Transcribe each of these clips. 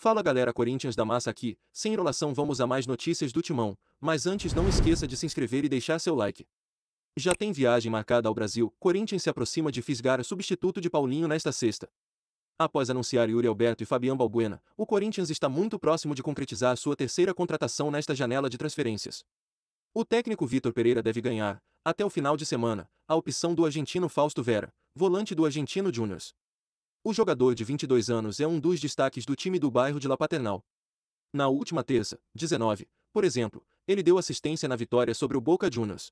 Fala galera Corinthians da massa aqui, sem enrolação vamos a mais notícias do Timão, mas antes não esqueça de se inscrever e deixar seu like. Já tem viagem marcada ao Brasil, Corinthians se aproxima de fisgar substituto de Paulinho nesta sexta. Após anunciar Yuri Alberto e Fabián Balbuena, o Corinthians está muito próximo de concretizar sua terceira contratação nesta janela de transferências. O técnico Vitor Pereira deve ganhar, até o final de semana, a opção do argentino Fausto Vera, volante do Argentino Juniors. O jogador de 22 anos é um dos destaques do time do bairro de La Paternal. Na última terça, 19, por exemplo, ele deu assistência na vitória sobre o Boca Juniors.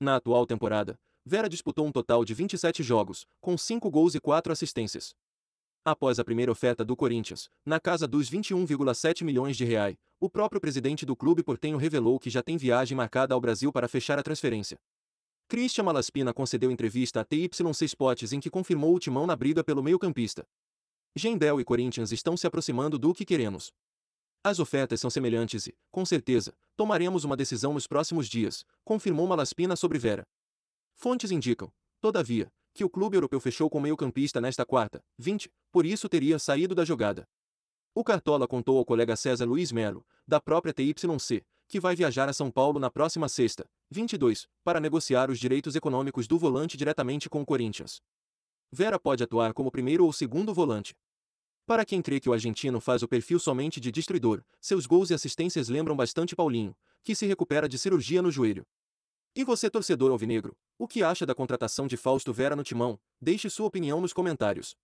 Na atual temporada, Vera disputou um total de 27 jogos, com 5 gols e 4 assistências. Após a primeira oferta do Corinthians, na casa dos 21,7 milhões de reais, o próprio presidente do clube portenho revelou que já tem viagem marcada ao Brasil para fechar a transferência. Christian Malaspina concedeu entrevista à TYC 6 Spots em que confirmou o timão na briga pelo meio-campista. Gendel e Corinthians estão se aproximando do que queremos. As ofertas são semelhantes e, com certeza, tomaremos uma decisão nos próximos dias, confirmou Malaspina sobre Vera. Fontes indicam, todavia, que o clube europeu fechou com meio-campista nesta quarta, 20, por isso teria saído da jogada. O Cartola contou ao colega César Luiz Melo, da própria TYC, que vai viajar a São Paulo na próxima sexta, 22, para negociar os direitos econômicos do volante diretamente com o Corinthians. Vera pode atuar como primeiro ou segundo volante. Para quem crê que o argentino faz o perfil somente de destruidor, seus gols e assistências lembram bastante Paulinho, que se recupera de cirurgia no joelho. E você, torcedor alvinegro, o que acha da contratação de Fausto Vera no timão? Deixe sua opinião nos comentários.